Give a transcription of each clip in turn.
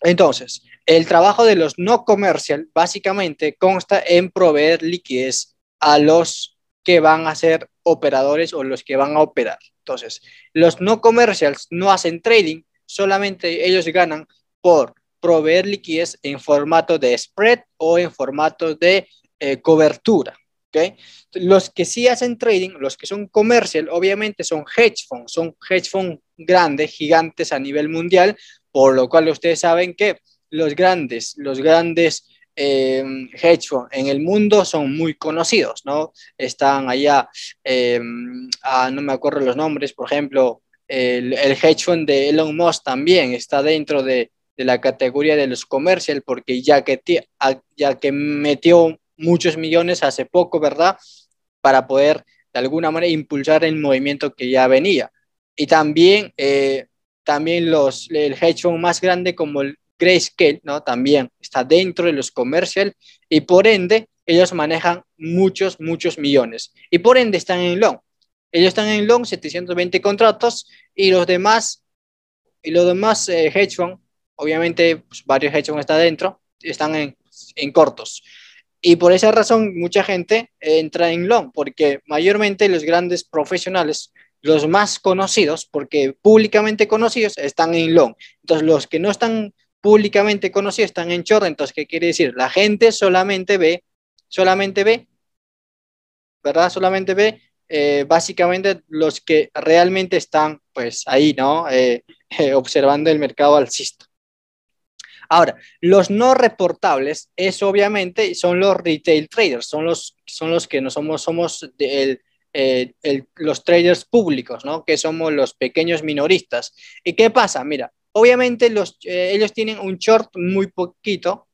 Entonces, el trabajo de los no commercial básicamente consta en proveer liquidez a los que van a ser operadores o los que van a operar. Entonces, los no comerciales no hacen trading, solamente ellos ganan por proveer liquidez en formato de spread o en formato de eh, cobertura. ¿okay? Los que sí hacen trading, los que son comercial, obviamente son hedge funds, son hedge funds grandes, gigantes a nivel mundial, por lo cual ustedes saben que los grandes, los grandes eh, hedge funds en el mundo son muy conocidos, ¿no? Están allá, eh, no me acuerdo los nombres, por ejemplo, el, el hedge fund de Elon Musk también está dentro de, la categoría de los comercial, porque ya que, ya que metió muchos millones hace poco, ¿verdad? Para poder de alguna manera impulsar el movimiento que ya venía. Y también eh, también los, el hedge fund más grande como el Grayscale, ¿no? También está dentro de los comercial y por ende ellos manejan muchos, muchos millones y por ende están en long. Ellos están en long 720 contratos y los demás, y los demás eh, hedge fund, obviamente pues, varios hedge fund están dentro, están en, en cortos. Y por esa razón mucha gente entra en long, porque mayormente los grandes profesionales los más conocidos, porque públicamente conocidos, están en long. Entonces, los que no están públicamente conocidos están en short. Entonces, ¿qué quiere decir? La gente solamente ve, solamente ve, ¿verdad? Solamente ve eh, básicamente los que realmente están, pues, ahí, ¿no? Eh, eh, observando el mercado alcista. Ahora, los no reportables es obviamente son los retail traders, son los, son los que no somos, somos del eh, los traders públicos, ¿no? que somos los pequeños minoristas. ¿Y qué pasa? Mira, obviamente los, eh, ellos tienen un short muy poquito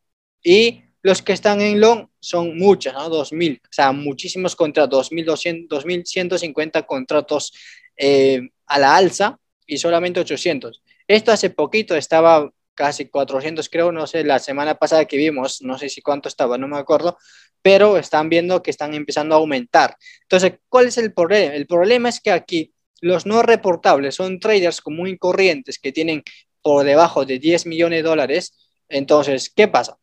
y los que están en long son muchos, ¿no? 2.000, o sea, muchísimos contratos, 2.200, 2.150 contratos a la alza y solamente 800. Esto hace poquito estaba casi 400, creo, no sé, la semana pasada que vimos, no sé si cuánto estaba, no me acuerdo, pero están viendo que están empezando a aumentar. Entonces, ¿cuál es el problema? El problema es que aquí los no reportables son traders común y corrientes que tienen por debajo de 10 millones de dólares. Entonces, ¿qué pasa?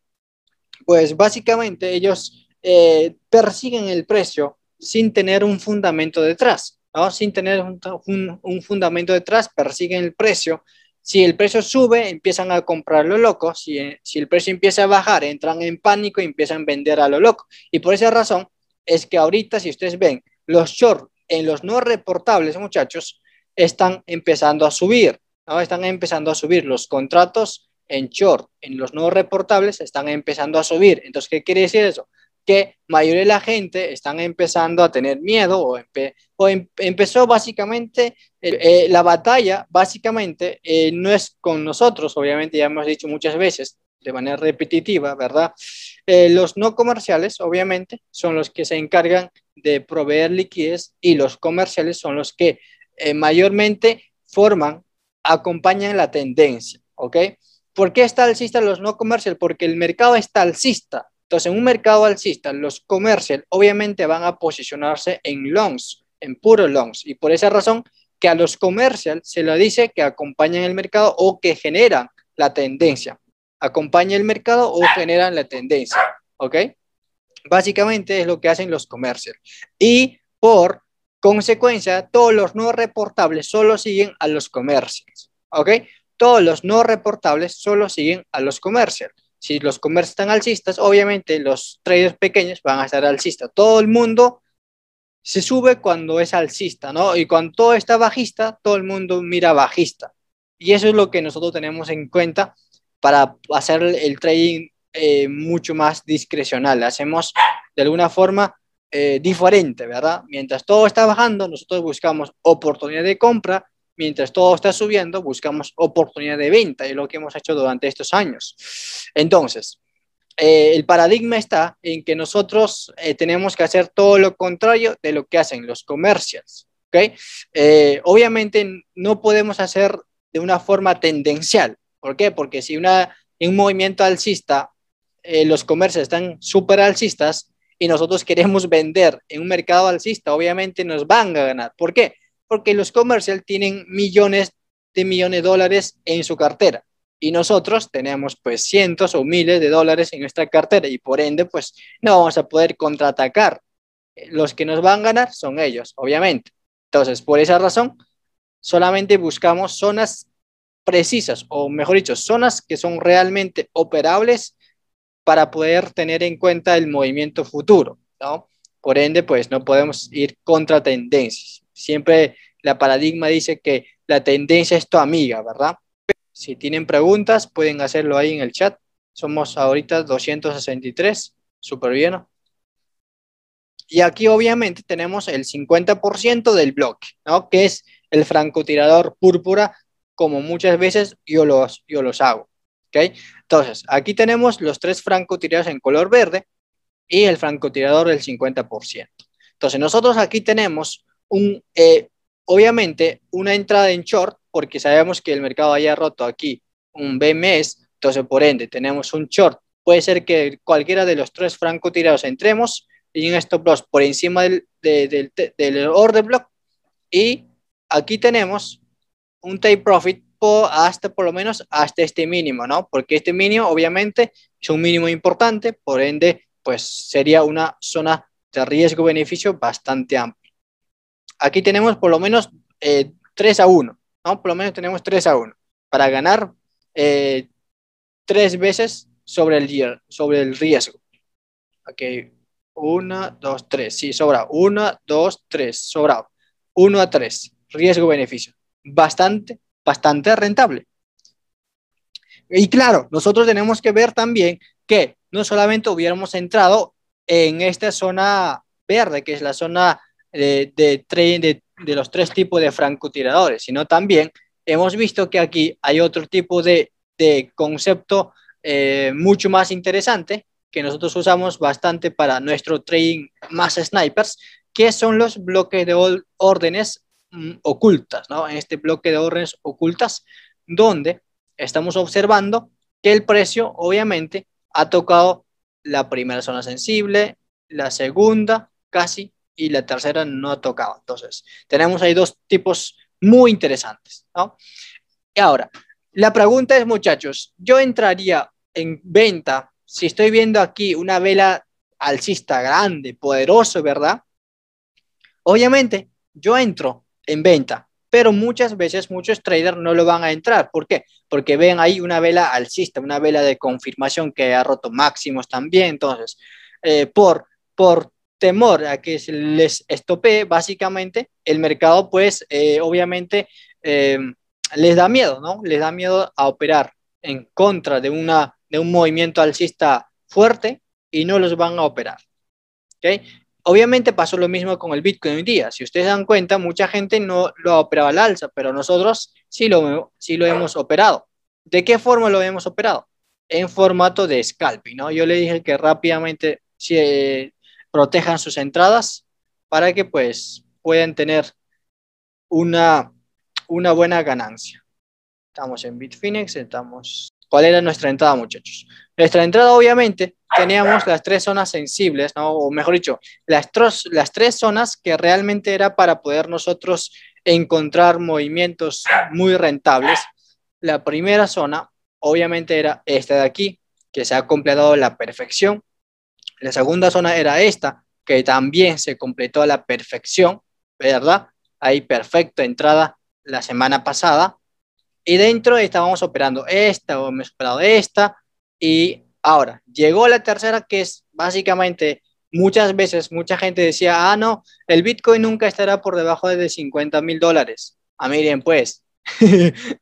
Pues básicamente ellos eh, persiguen el precio sin tener un fundamento detrás, Sin tener un fundamento detrás, persiguen el precio si el precio sube, empiezan a comprar lo loco. Eh, si, el precio empieza a bajar, entran en pánico y empiezan a vender a lo loco. Y por esa razón es que ahorita, si ustedes ven, los short en los no reportables, muchachos, están empezando a subir. Están empezando a subir los contratos en short, en los no reportables, están empezando a subir. Entonces, ¿qué quiere decir eso? que mayoría de la gente están empezando a tener miedo o, em, empezó básicamente eh, la batalla, básicamente eh, no es con nosotros, obviamente ya hemos dicho muchas veces de manera repetitiva, ¿verdad? Eh, los no comerciales, obviamente, son los que se encargan de proveer liquidez y los comerciales son los que mayormente forman, acompañan la tendencia, ¿ok? ¿Por qué está alcista los no comerciales? Porque el mercado está alcista, entonces, en un mercado alcista, los comerciales obviamente van a posicionarse en longs, en puro longs. Y por esa razón que a los comercial se le dice que acompañan el mercado o que generan la tendencia. Acompaña el mercado o generan la tendencia. ¿Ok? Básicamente es lo que hacen los comerciales. Y por consecuencia, todos los no reportables solo siguen a los comerciales. ¿Ok? Todos los no reportables solo siguen a los comerciales. Si los comercios están alcistas, obviamente los traders pequeños van a estar alcistas. Todo el mundo se sube cuando es alcista, ¿no? Y cuando todo está bajista, todo el mundo mira bajista. Y eso es lo que nosotros tenemos en cuenta para hacer el trading eh, mucho más discrecional. Hacemos de alguna forma eh, diferente, ¿verdad? Mientras todo está bajando, nosotros buscamos oportunidad de compra, mientras todo está subiendo, buscamos oportunidad de venta y lo que hemos hecho durante estos años. Entonces, eh, el paradigma está en que nosotros eh, tenemos que hacer todo lo contrario de lo que hacen los comerciales. ¿okay? Eh, obviamente no podemos hacer de una forma tendencial. ¿Por qué? Porque si una, un movimiento alcista, los comercios están súper alcistas y nosotros queremos vender en un mercado alcista, obviamente nos van a ganar. ¿Por qué? porque los comerciales tienen millones de millones de dólares en su cartera y nosotros tenemos pues cientos o miles de dólares en nuestra cartera y por ende pues no vamos a poder contraatacar. Eh, los que nos van a ganar son ellos, obviamente. Entonces, por esa razón, solamente buscamos zonas precisas o mejor dicho, zonas que son realmente operables para poder tener en cuenta el movimiento futuro, ¿no? Por ende, pues no podemos ir contra tendencias. Siempre la paradigma dice que la tendencia es tu amiga, ¿verdad? Si tienen preguntas, pueden hacerlo ahí en el chat. Somos ahorita 263, súper bien. Y aquí obviamente tenemos el 50% del bloque, ¿no? Que es el francotirador púrpura, como muchas veces yo los, yo los hago. ¿ok? Entonces, aquí tenemos los tres francotiradores en color verde y el francotirador del 50%. Entonces, nosotros aquí tenemos un, eh, obviamente una entrada en short, porque sabemos que el mercado haya roto aquí un BMS, entonces por ende tenemos un short. Puede ser que cualquiera de los tres tirados entremos y en stop loss por encima del, del, order block. Y aquí tenemos un take profit por, hasta por lo menos hasta este mínimo, ¿no? Porque este mínimo obviamente es un mínimo importante, por ende pues sería una zona de riesgo-beneficio bastante amplia aquí tenemos por lo menos 3 eh, a 1, ¿no? Por lo menos tenemos 3 a 1 para ganar eh, tres veces sobre el, sobre el riesgo. Ok, 1, 2, 3, sí, sobra. 1, 2, 3, sobra 1 a 3, riesgo-beneficio. Bastante, bastante rentable. Y claro, nosotros tenemos que ver también que no solamente hubiéramos entrado en esta zona verde, que es la zona de, de, de, los tres tipos de francotiradores, sino también hemos visto que aquí hay otro tipo de, concepto eh, mucho más interesante que nosotros usamos bastante para nuestro trading más snipers, que son los bloques de órdenes mm, ocultas, ¿no? En este bloque de órdenes ocultas, donde estamos observando que el precio obviamente ha tocado la primera zona sensible, la segunda, casi y la tercera no ha tocado Entonces, tenemos ahí dos tipos muy interesantes. Y ahora, la pregunta es, muchachos, yo entraría en venta si estoy viendo aquí una vela alcista grande, poderoso, ¿verdad? Obviamente, yo entro en venta, pero muchas veces muchos traders no lo van a entrar. ¿Por qué? Porque ven ahí una vela alcista, una vela de confirmación que ha roto máximos también. Entonces, eh, por, por temor a que se les estopee básicamente el mercado, pues eh, obviamente eh, les da miedo, ¿no? Les da miedo a operar en contra de, una, de un movimiento alcista fuerte y no los van a operar. ¿okay? Obviamente pasó lo mismo con el Bitcoin hoy día. Si ustedes dan cuenta, mucha gente no lo ha operado al alza, pero nosotros sí lo, sí lo hemos operado. ¿De qué forma lo hemos operado? En formato de scalping, ¿no? Yo le dije que rápidamente si, eh, protejan sus entradas para que pues puedan tener una, una buena ganancia. Estamos en Bitfinex, estamos... ¿Cuál era nuestra entrada, muchachos? Nuestra entrada, obviamente, teníamos las tres zonas sensibles, o mejor dicho, las, las tres zonas que realmente era para poder nosotros encontrar movimientos muy rentables. La primera zona, obviamente, era esta de aquí, que se ha completado la perfección. La segunda zona era esta, que también se completó a la perfección, ¿verdad? Ahí perfecta entrada la semana pasada. Y dentro estábamos operando esta, o hemos operado esta. Y ahora, llegó la tercera, que es básicamente muchas veces mucha gente decía, ah, no, el Bitcoin nunca estará por debajo de 50 mil dólares. Ah, miren pues,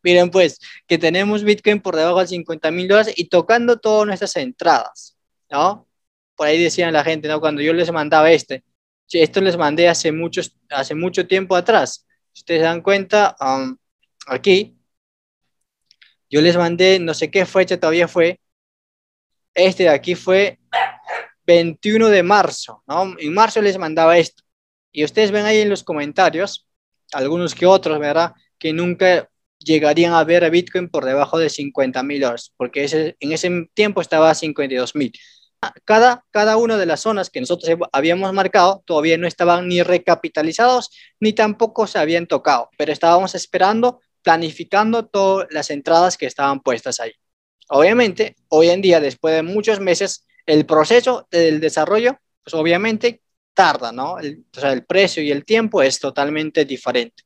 miren pues, que tenemos Bitcoin por debajo de 50 mil dólares y tocando todas nuestras entradas, ¿no? por ahí decían la gente, ¿no? Cuando yo les mandaba este, esto les mandé hace, hace mucho tiempo atrás. Si ustedes dan cuenta, aquí, yo les mandé, no sé qué fecha todavía fue, este de aquí fue 21 de marzo, ¿no? En marzo les mandaba esto. Y ustedes ven ahí en los comentarios, algunos que otros, ¿verdad? Que nunca llegarían a ver a Bitcoin por debajo de 50 mil dólares, porque ese, en ese tiempo estaba a 52 mil cada, cada una de las zonas que nosotros habíamos marcado todavía no estaban ni recapitalizados ni tampoco se habían tocado, pero estábamos esperando, planificando todas las entradas que estaban puestas ahí. Obviamente, hoy en día, después de muchos meses, el proceso del desarrollo, pues obviamente tarda, ¿no? El, o sea, el precio y el tiempo es totalmente diferente.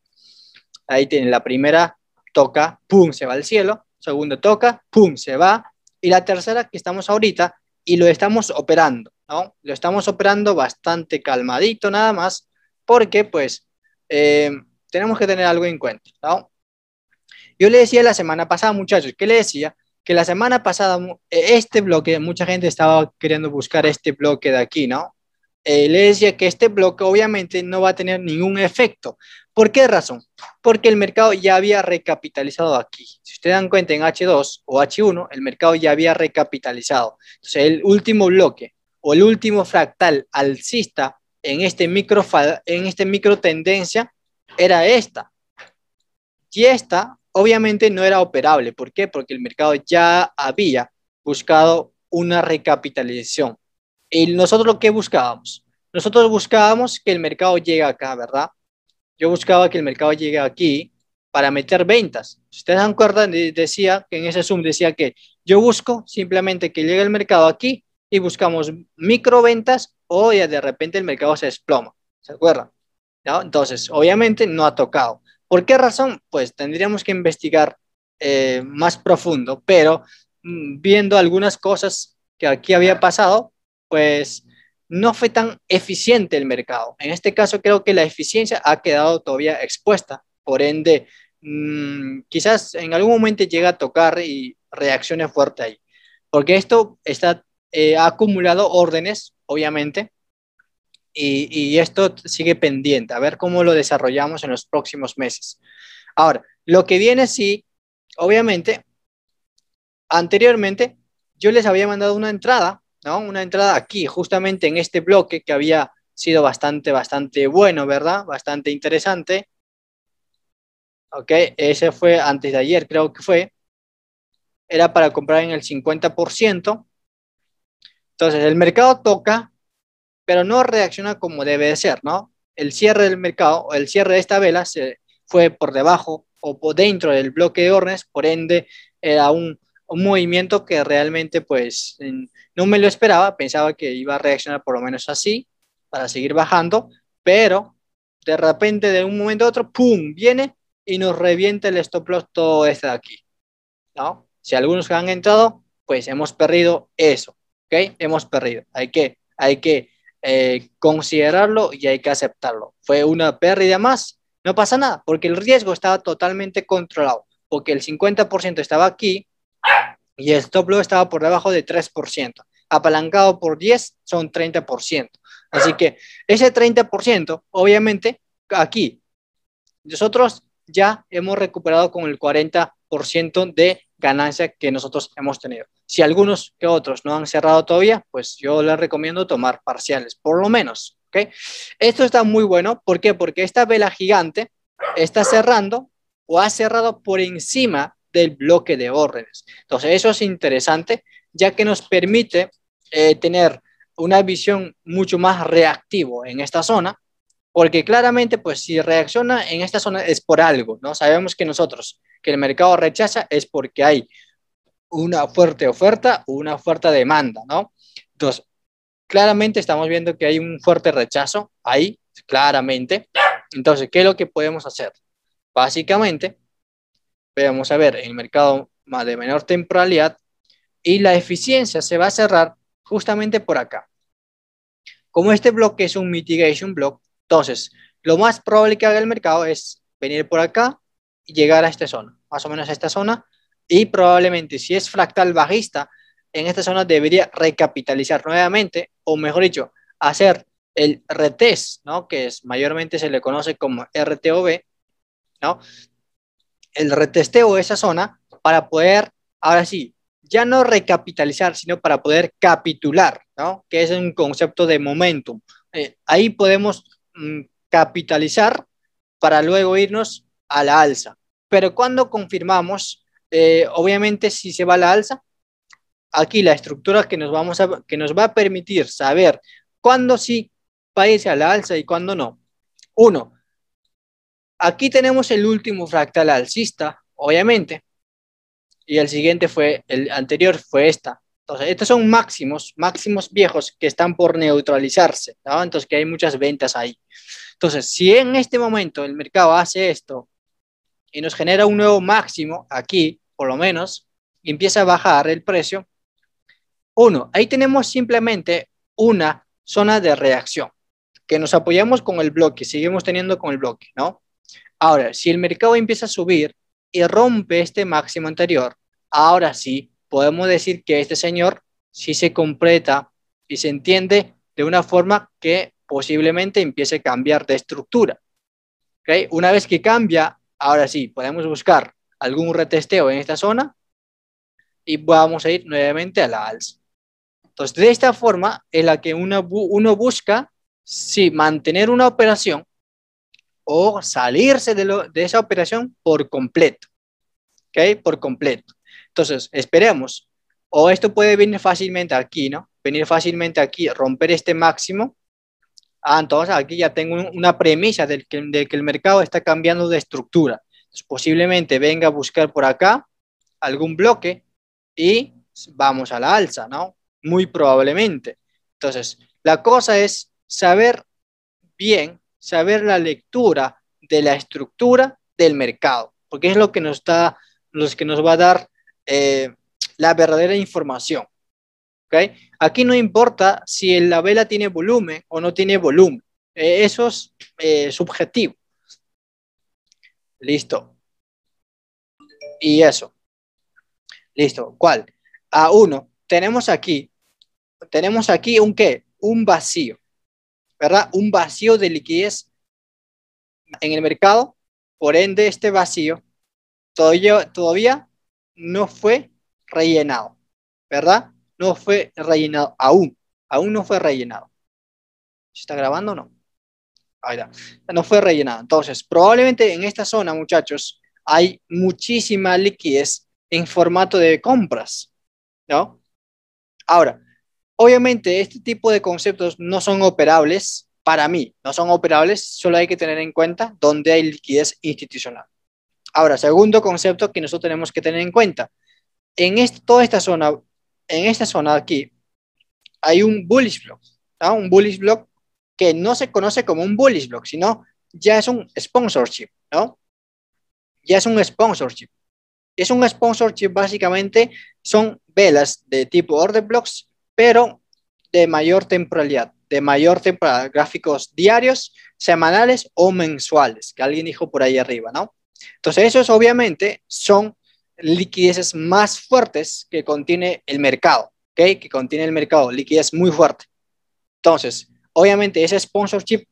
Ahí tienen la primera toca, pum, se va al cielo, segundo toca, pum, se va, y la tercera que estamos ahorita y lo estamos operando, ¿no? Lo estamos operando bastante calmadito nada más, porque pues eh, tenemos que tener algo en cuenta, ¿no? Yo le decía la semana pasada, muchachos, que le decía que la semana pasada, e, este bloque, mucha gente estaba queriendo buscar este bloque de aquí, ¿no? Eh, le decía que este bloque obviamente no va a tener ningún efecto, ¿Por qué razón? Porque el mercado ya había recapitalizado aquí. Si ustedes dan cuenta en H2 o H1, el mercado ya había recapitalizado. Entonces, el último bloque o el último fractal alcista en este micro, en este micro tendencia era esta. Y esta obviamente no era operable. ¿Por qué? Porque el mercado ya había buscado una recapitalización. ¿Y nosotros lo que buscábamos? Nosotros buscábamos que el mercado llegue acá, ¿verdad? yo buscaba que el mercado llegue aquí para meter ventas. Ustedes acuerdan, decía que en ese Zoom decía que yo busco simplemente que llegue el mercado aquí y buscamos microventas o ya de repente el mercado se desploma. ¿Se acuerdan? Entonces, obviamente no ha tocado. ¿Por qué razón? Pues tendríamos que investigar eh, más profundo, pero mm, viendo algunas cosas que aquí había pasado, pues no fue tan eficiente el mercado. En este caso creo que la eficiencia ha quedado todavía expuesta, por ende mm, quizás en algún momento llega a tocar y reaccione fuerte ahí, porque esto está, eh, ha acumulado órdenes, obviamente, y, y, esto sigue pendiente, a ver cómo lo desarrollamos en los próximos meses. Ahora, lo que viene sí, obviamente, anteriormente yo les había mandado una entrada una entrada aquí, justamente en este bloque que había sido bastante, bastante bueno, ¿verdad? Bastante interesante. Ok, ese fue antes de ayer, creo que fue. Era para comprar en el 50%. Entonces, el mercado toca, pero no reacciona como debe de ser, ¿no? El cierre del mercado, el cierre de esta vela se fue por debajo o por dentro del bloque de órdenes, por ende era un un movimiento que realmente pues no me lo esperaba, pensaba que iba a reaccionar por lo menos así para seguir bajando, pero de repente de un momento a otro, ¡pum!, viene y nos revienta el stop loss todo este de aquí, ¿no? Si algunos han entrado, pues hemos perdido eso, ¿ok? Hemos perdido, hay que, hay que eh, considerarlo y hay que aceptarlo. Fue una pérdida más, no pasa nada, porque el riesgo estaba totalmente controlado, porque el 50% estaba aquí, y el stop estaba por debajo de 3%. Apalancado por 10 son 30%. Así que ese 30%, obviamente, aquí, nosotros ya hemos recuperado con el 40% de ganancia que nosotros hemos tenido. Si algunos que otros no han cerrado todavía, pues yo les recomiendo tomar parciales, por lo menos. Esto está muy bueno. ¿Por qué? Porque esta vela gigante está cerrando o ha cerrado por encima del bloque de órdenes. Entonces, eso es interesante, ya que nos permite eh, tener una visión mucho más reactivo en esta zona, porque claramente, pues si reacciona en esta zona es por algo, ¿no? Sabemos que nosotros, que el mercado rechaza es porque hay una fuerte oferta o una fuerte demanda, ¿no? Entonces, claramente estamos viendo que hay un fuerte rechazo ahí, claramente. Entonces, ¿qué es lo que podemos hacer? Básicamente, Veamos a ver el mercado más de menor temporalidad y la eficiencia se va a cerrar justamente por acá. Como este bloque es un mitigation block, entonces lo más probable que haga el mercado es venir por acá y llegar a esta zona, más o menos a esta zona, y probablemente si es fractal bajista, en esta zona debería recapitalizar nuevamente, o mejor dicho, hacer el retest, ¿no? que es, mayormente se le conoce como RTOB, ¿no? el retesteo de esa zona para poder, ahora sí, ya no recapitalizar, sino para poder capitular, ¿no? Que es un concepto de momentum. Eh, ahí podemos mm, capitalizar para luego irnos a la alza. Pero cuando confirmamos, eh, obviamente si se va a la alza, aquí la estructura que nos, vamos que nos va a permitir saber cuándo sí va a a la alza y cuándo no. Uno, Aquí tenemos el último fractal alcista, obviamente. Y el siguiente fue, el anterior fue esta. Entonces, estos son máximos, máximos viejos que están por neutralizarse, ¿no? Entonces, que hay muchas ventas ahí. Entonces, si en este momento el mercado hace esto y nos genera un nuevo máximo aquí, por lo menos, y empieza a bajar el precio, uno, ahí tenemos simplemente una zona de reacción, que nos apoyamos con el bloque, seguimos teniendo con el bloque, ¿no? Ahora, si el mercado empieza a subir y rompe este máximo anterior, ahora sí podemos decir que este señor sí se completa y se entiende de una forma que posiblemente empiece a cambiar de estructura. ¿Okay? Una vez que cambia, ahora sí podemos buscar algún retesteo en esta zona y vamos a ir nuevamente a la alza. Entonces, de esta forma es la que uno, busca si mantener una operación o salirse de, esa operación por completo. ¿Ok? Por completo. Entonces, esperemos. O esto puede venir fácilmente aquí, ¿no? Venir fácilmente aquí, romper este máximo. Ah, entonces aquí ya tengo una premisa de que, que el mercado está cambiando de estructura. posiblemente venga a buscar por acá algún bloque y vamos a la alza, ¿no? Muy probablemente. Entonces, la cosa es saber bien saber la lectura de la estructura del mercado, porque es lo que nos, los que nos va a dar eh, la verdadera información. Aquí no importa si la vela tiene volumen o no tiene volumen, eh, eso es eh, subjetivo. Listo. Y eso. Listo. ¿Cuál? A uno, tenemos aquí, tenemos aquí un qué, un vacío. ¿verdad? Un vacío de liquidez en el mercado, por ende este vacío todavía, no fue rellenado, ¿verdad? No fue rellenado aún, aún no fue rellenado. ¿Se ¿Está grabando o no? Ahí está. No fue rellenado. Entonces, probablemente en esta zona, muchachos, hay muchísima liquidez en formato de compras, ¿no? Ahora, Obviamente, este tipo de conceptos no son operables para mí, no son operables, solo hay que tener en cuenta dónde hay liquidez institucional. Ahora, segundo concepto que nosotros tenemos que tener en cuenta, en toda esta zona, en esta zona aquí, hay un bullish block, un bullish block que no se conoce como un bullish block, sino ya es un sponsorship, ¿no? Ya es un sponsorship. Es un sponsorship básicamente son velas de tipo order blocks pero de mayor temporalidad, de mayor temporalidad, gráficos diarios, semanales o mensuales, que alguien dijo por ahí arriba, ¿no? Entonces, esos obviamente son liquideces más fuertes que contiene el mercado, ¿ok? Que contiene el mercado, liquidez muy fuerte. Entonces, obviamente ese sponsorship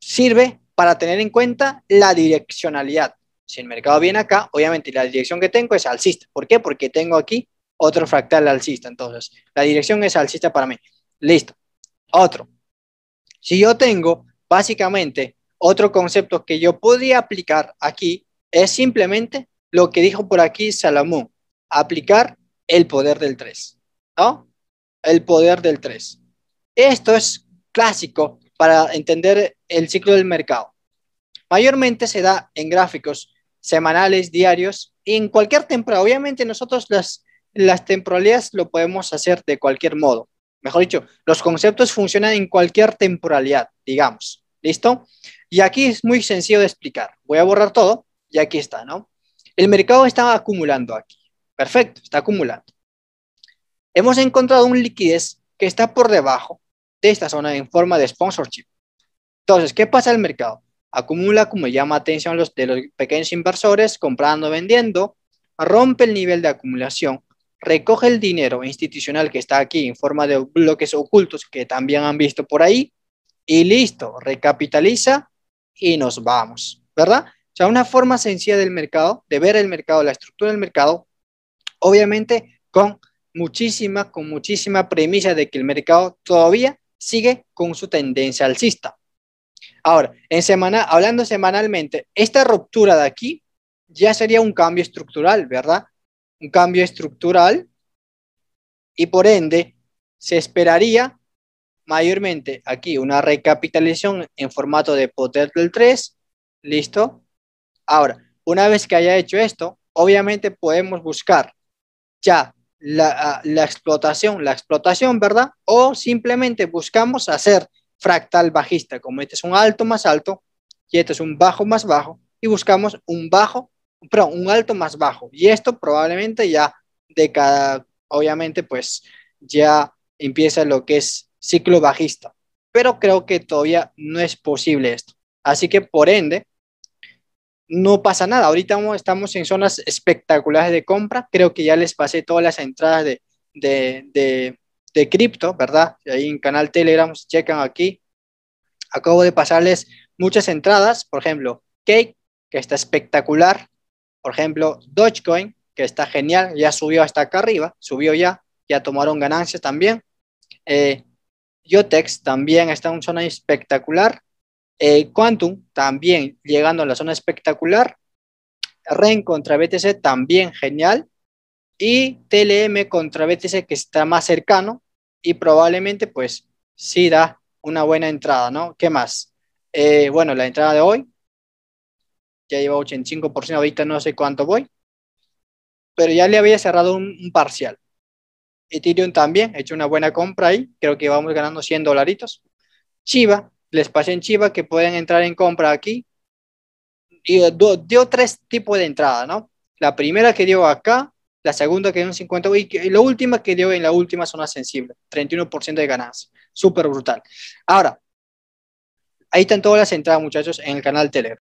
sirve para tener en cuenta la direccionalidad. Si el mercado viene acá, obviamente la dirección que tengo es alcista. ¿Por qué? Porque tengo aquí otro fractal alcista, entonces. La dirección es alcista para mí. Listo. Otro. Si yo tengo, básicamente, otro concepto que yo podría aplicar aquí es simplemente lo que dijo por aquí Salomón, aplicar el poder del 3, ¿no? El poder del 3. Esto es clásico para entender el ciclo del mercado. Mayormente se da en gráficos semanales, diarios y en cualquier temporada. Obviamente nosotros las las temporalidades lo podemos hacer de cualquier modo. Mejor dicho, los conceptos funcionan en cualquier temporalidad, digamos. ¿Listo? Y aquí es muy sencillo de explicar. Voy a borrar todo y aquí está, ¿no? El mercado está acumulando aquí. Perfecto, está acumulando. Hemos encontrado un liquidez que está por debajo de esta zona en forma de sponsorship. Entonces, ¿qué pasa al mercado? Acumula, como llama atención los de los pequeños inversores, comprando, vendiendo, rompe el nivel de acumulación recoge el dinero institucional que está aquí en forma de bloques ocultos que también han visto por ahí y listo, recapitaliza y nos vamos, ¿verdad? O sea, una forma sencilla del mercado, de ver el mercado, la estructura del mercado, obviamente con muchísima, con muchísima premisa de que el mercado todavía sigue con su tendencia alcista. Ahora, en semana, hablando semanalmente, esta ruptura de aquí ya sería un cambio estructural, ¿verdad? un cambio estructural y por ende se esperaría mayormente aquí una recapitalización en formato de poder del 3, ¿listo? Ahora, una vez que haya hecho esto, obviamente podemos buscar ya la, ah, la, explotación, la explotación, ¿verdad? O simplemente buscamos hacer fractal bajista, como este es un alto más alto y este es un bajo más bajo, y buscamos un bajo pero un alto más bajo. Y esto probablemente ya de cada, obviamente, pues ya empieza lo que es ciclo bajista. Pero creo que todavía no es posible esto. Así que por ende, no pasa nada. Ahorita estamos en zonas espectaculares de compra. Creo que ya les pasé todas las entradas de, de, de, cripto, ¿verdad? Ahí en canal Telegram, checan aquí. Acabo de pasarles muchas entradas. Por ejemplo, Cake, que está espectacular. Por ejemplo, Dogecoin, que está genial, ya subió hasta acá arriba, subió ya, ya tomaron ganancias también. Jotex eh, también está en una zona espectacular. Eh, Quantum también llegando a la zona espectacular. REN contra BTC también genial. Y TLM contra BTC que está más cercano y probablemente pues sí da una buena entrada, ¿no? ¿Qué más? Eh, bueno, la entrada de hoy, ya lleva 85%, ahorita no sé cuánto voy, pero ya le había cerrado un, parcial. Ethereum también, he hecho una buena compra ahí, creo que vamos ganando 100 dolaritos. Chiva, les pasé en Chiva que pueden entrar en compra aquí. Y eh, dio, tres tipos de entrada, ¿no? La primera que dio acá, la segunda que dio un 50 y, y la última que dio en la última zona sensible, 31% de ganancia, súper brutal. Ahora, ahí están todas las entradas, muchachos, en el canal Telegram.